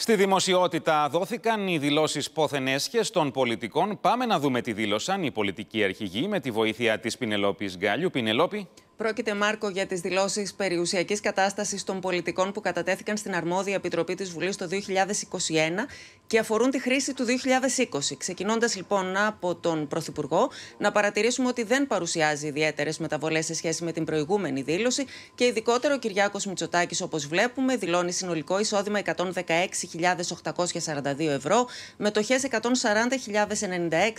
Στη δημοσιότητα δόθηκαν οι δηλώσεις πόθεν των πολιτικών. Πάμε να δούμε τι δήλωσαν οι πολιτικοί αρχηγοί με τη βοήθεια της Πινελόπης Γκάλιου. Πινελόπη, Πρόκειται, Μάρκο, για τις δηλώσεις περιουσιακής κατάστασης των πολιτικών που κατατέθηκαν στην αρμόδια επιτροπή της Βουλής το 2021 και αφορούν τη χρήση του 2020. Ξεκινώντας λοιπόν από τον Πρωθυπουργό, να παρατηρήσουμε ότι δεν παρουσιάζει ιδιαίτερες μεταβολές σε σχέση με την προηγούμενη δήλωση και ειδικότερο ο Κυριάκος Μητσοτάκης, όπως βλέπουμε, δηλώνει συνολικό εισόδημα 116.842 ευρώ, μετοχές 140.096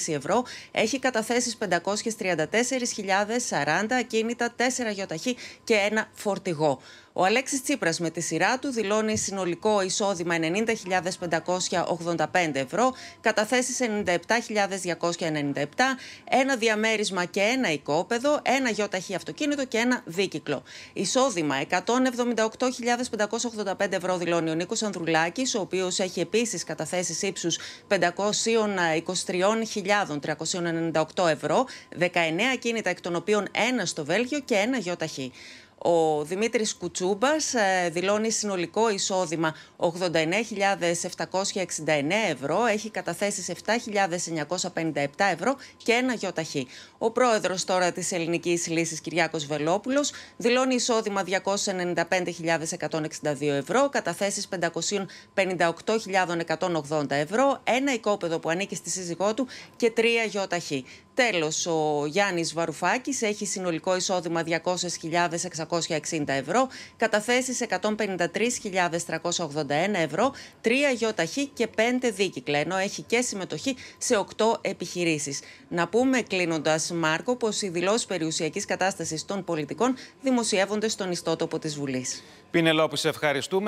ευρώ, έχει καταθέσεις 534.040 ακίνητα 4 γιοταχή και ένα φορτηγό. Ο Αλέξης Τσίπρας με τη σειρά του δηλώνει συνολικό εισόδημα 90.585 ευρώ, καταθέσεις 97.297, ένα διαμέρισμα και ένα οικόπεδο, ένα γιοταχή αυτοκίνητο και ένα δίκυκλο. Εισόδημα 178.585 ευρώ δηλώνει ο Νίκος Ανδρουλάκης, ο οποίος έχει επίσης καταθέσεις ύψους 523.398 ευρώ, 19 κίνητα εκ των οποίων ένα στο Βέλγιο και ένα ταχύ. Ο Δημήτρης Κουτσούμπας ε, δηλώνει συνολικό εισόδημα 89.769 ευρώ, έχει καταθέσει 7.957 ευρώ και ένα γιοταχή. Ο πρόεδρος τώρα της Ελληνικής Λύσης Κυριάκος Βελόπουλος δηλώνει εισόδημα 295.162 ευρώ, καταθέσεις 558.180 ευρώ, ένα οικόπεδο που ανήκει στη σύζυγό του και τρία γιοταχή. Τέλος, ο Γιάννης Βαρουφάκης έχει συνολικό εισόδημα 200.600 Καταθέσει ευρώ, καταθέσεις 153.381 ευρώ, 3 γιοταχή και 5 δίκυκλα, ενώ έχει και συμμετοχή σε 8 επιχειρήσεις. Να πούμε κλείνοντας Μάρκο, πως οι δηλώσεις περιουσιακής κατάστασης των πολιτικών δημοσιεύονται στον ιστότοπο της Βουλής. Πινελόπου, σε ευχαριστούμε.